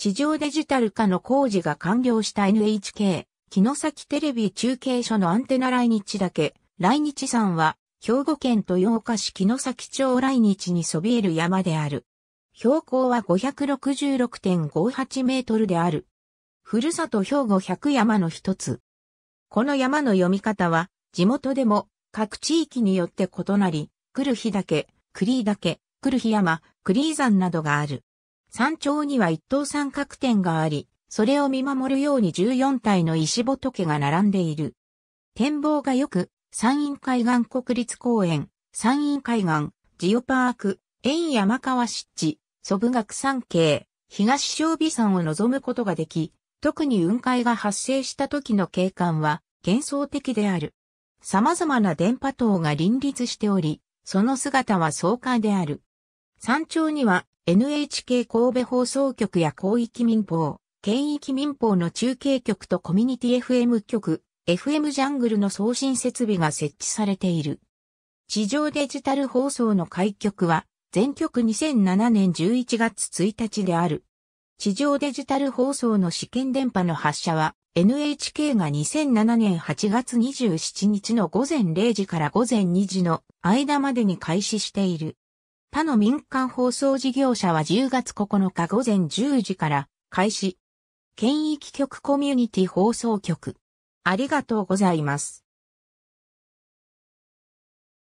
地上デジタル化の工事が完了した NHK、木の崎テレビ中継所のアンテナ来日だけ、来日山は、兵庫県豊岡市木の崎町来日にそびえる山である。標高は566.58メートルである。ふるさと兵庫百山の一つ。この山の読み方は、地元でも各地域によって異なり、来る日だけ、栗だけ、来る日山、栗山などがある。山頂には一等三角点があり、それを見守るように14体の石仏が並んでいる。展望がよく、山陰海岸国立公園、山陰海岸、ジオパーク、円山川湿地、祖父岳山系、東小美山を望むことができ、特に雲海が発生した時の景観は幻想的である。様々な電波塔が林立しており、その姿は爽快である。山頂には NHK 神戸放送局や広域民放、県域民放の中継局とコミュニティ FM 局、FM ジャングルの送信設備が設置されている。地上デジタル放送の開局は、全局2007年11月1日である。地上デジタル放送の試験電波の発射は、NHK が2007年8月27日の午前0時から午前2時の間までに開始している。他の民間放送事業者は10月9日午前10時から開始。県域局コミュニティ放送局。ありがとうございます。